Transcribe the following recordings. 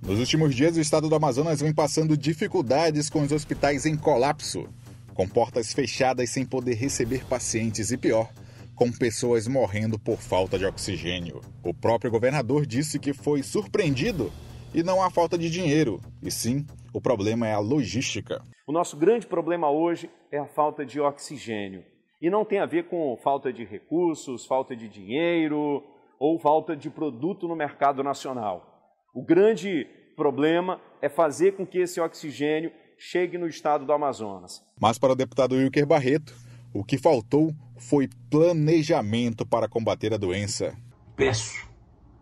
Nos últimos dias, o estado do Amazonas vem passando dificuldades com os hospitais em colapso, com portas fechadas sem poder receber pacientes e pior, com pessoas morrendo por falta de oxigênio. O próprio governador disse que foi surpreendido e não há falta de dinheiro, e sim, o problema é a logística. O nosso grande problema hoje é a falta de oxigênio. E não tem a ver com falta de recursos, falta de dinheiro ou falta de produto no mercado nacional. O grande problema é fazer com que esse oxigênio chegue no estado do Amazonas. Mas para o deputado Wilker Barreto, o que faltou foi planejamento para combater a doença. Peço,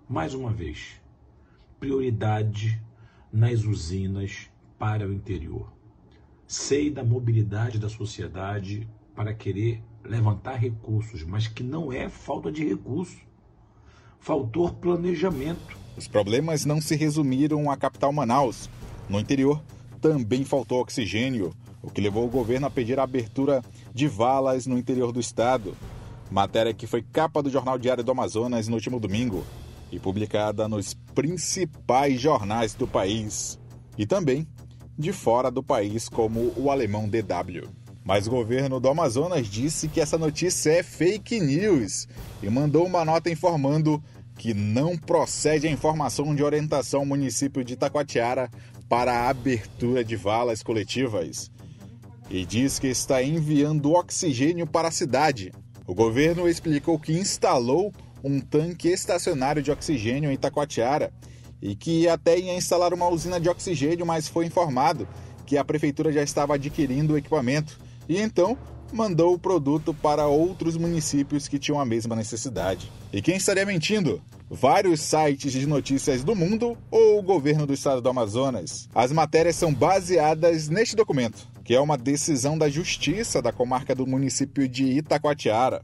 mais uma vez, prioridade nas usinas para o interior. Sei da mobilidade da sociedade para querer levantar recursos, mas que não é falta de recurso. Faltou planejamento. Os problemas não se resumiram à capital Manaus. No interior, também faltou oxigênio, o que levou o governo a pedir a abertura de valas no interior do estado. Matéria que foi capa do Jornal Diário do Amazonas no último domingo e publicada nos principais jornais do país e também de fora do país, como o alemão DW. Mas o governo do Amazonas disse que essa notícia é fake news e mandou uma nota informando que não procede a informação de orientação ao município de Itacoatiara para a abertura de valas coletivas e diz que está enviando oxigênio para a cidade. O governo explicou que instalou um tanque estacionário de oxigênio em Itacoatiara e que até ia instalar uma usina de oxigênio, mas foi informado que a prefeitura já estava adquirindo o equipamento e então mandou o produto para outros municípios que tinham a mesma necessidade. E quem estaria mentindo? vários sites de notícias do mundo ou o governo do estado do Amazonas. As matérias são baseadas neste documento, que é uma decisão da Justiça da comarca do município de Itacoatiara,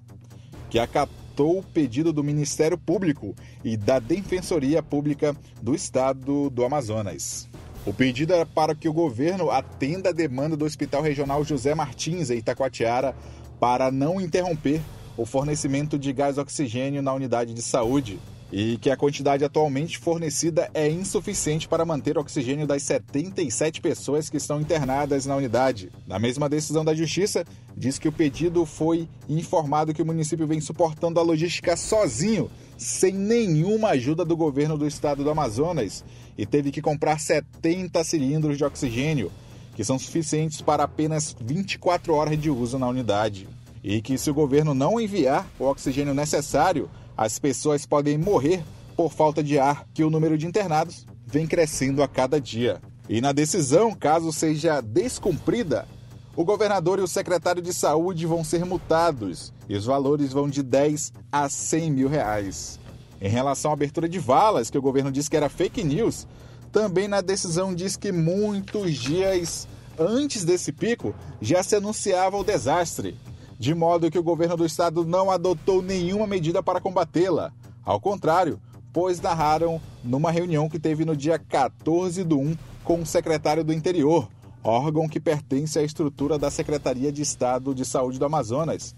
que acatou o pedido do Ministério Público e da Defensoria Pública do estado do Amazonas. O pedido era para que o governo atenda a demanda do Hospital Regional José Martins, em Itacoatiara, para não interromper o fornecimento de gás oxigênio na unidade de saúde e que a quantidade atualmente fornecida é insuficiente para manter o oxigênio das 77 pessoas que estão internadas na unidade. Na mesma decisão da Justiça, diz que o pedido foi informado que o município vem suportando a logística sozinho, sem nenhuma ajuda do governo do estado do Amazonas, e teve que comprar 70 cilindros de oxigênio, que são suficientes para apenas 24 horas de uso na unidade. E que se o governo não enviar o oxigênio necessário, as pessoas podem morrer por falta de ar, que o número de internados vem crescendo a cada dia. E na decisão, caso seja descumprida, o governador e o secretário de saúde vão ser multados e os valores vão de 10 a 100 mil reais. Em relação à abertura de valas, que o governo disse que era fake news, também na decisão diz que muitos dias antes desse pico já se anunciava o desastre de modo que o governo do estado não adotou nenhuma medida para combatê-la. Ao contrário, pois narraram numa reunião que teve no dia 14 do 1 com o secretário do Interior, órgão que pertence à estrutura da Secretaria de Estado de Saúde do Amazonas.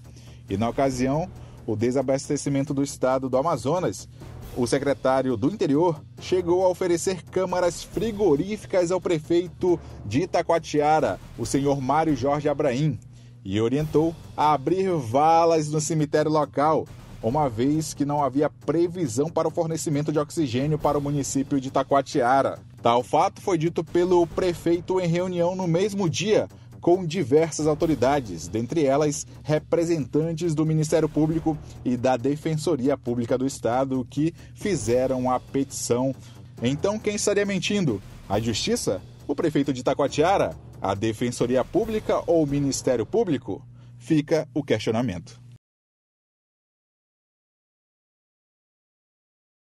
E na ocasião, o desabastecimento do estado do Amazonas, o secretário do Interior chegou a oferecer câmaras frigoríficas ao prefeito de Itacoatiara, o senhor Mário Jorge Abraim e orientou a abrir valas no cemitério local, uma vez que não havia previsão para o fornecimento de oxigênio para o município de Taquatiara. Tal fato foi dito pelo prefeito em reunião no mesmo dia com diversas autoridades, dentre elas representantes do Ministério Público e da Defensoria Pública do Estado, que fizeram a petição. Então, quem estaria mentindo? A Justiça? O prefeito de Taquatiara? a Defensoria Pública ou o Ministério Público? Fica o questionamento.